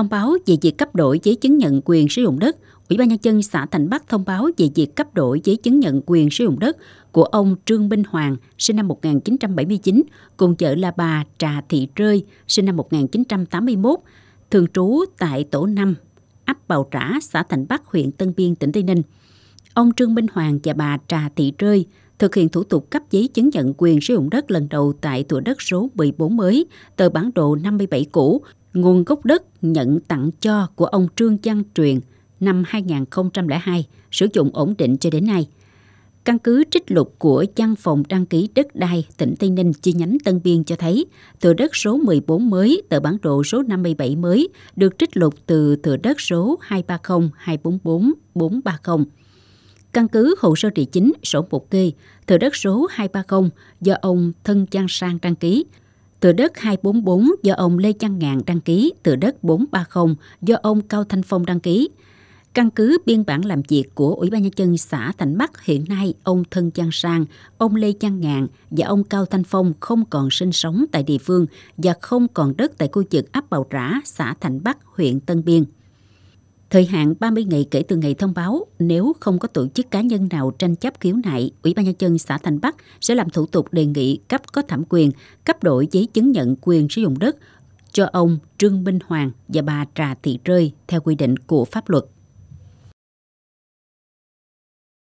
Thông báo về việc cấp đổi giấy chứng nhận quyền sử dụng đất, Ủy ban Nhân dân xã Thành Bắc thông báo về việc cấp đổi giấy chứng nhận quyền sử dụng đất của ông Trương Minh Hoàng, sinh năm 1979, cùng vợ là bà Trà Thị Rơi, sinh năm 1981, thường trú tại tổ 5, ấp Bào Trã, xã Thành Bắc, huyện Tân Biên, tỉnh Tây Ninh. Ông Trương Minh Hoàng và bà Trà Thị Rơi thực hiện thủ tục cấp giấy chứng nhận quyền sử dụng đất lần đầu tại thửa đất số 14 mới, tờ bản đồ 57 cũ nguồn gốc đất nhận tặng cho của ông Trương Văn Truyền năm 2002 sử dụng ổn định cho đến nay. Căn cứ trích lục của văn phòng đăng ký đất đai tỉnh Tây Ninh chi nhánh Tân Biên cho thấy thửa đất số 14 mới, tờ bản đồ số 57 mới được trích lục từ thửa đất số 230 244 430. Căn cứ hồ sơ địa chính sổ một kê, thửa đất số 230 do ông Thân Giang Sang đăng ký, từ đất 244 do ông Lê Chăn Ngạn đăng ký, từ đất 430 do ông Cao Thanh Phong đăng ký. Căn cứ biên bản làm việc của Ủy ban Nhân dân xã Thành Bắc hiện nay ông Thân Chăn Sang, ông Lê Chăn Ngạn và ông Cao Thanh Phong không còn sinh sống tại địa phương và không còn đất tại khu vực ấp Bào Rã, xã Thành Bắc, huyện Tân Biên. Thời hạn 30 ngày kể từ ngày thông báo, nếu không có tổ chức cá nhân nào tranh chấp khiếu nại, Ủy ban nhân dân xã Thành Bắc sẽ làm thủ tục đề nghị cấp có thẩm quyền, cấp đổi giấy chứng nhận quyền sử dụng đất cho ông Trương Minh Hoàng và bà Trà Thị Rơi theo quy định của pháp luật.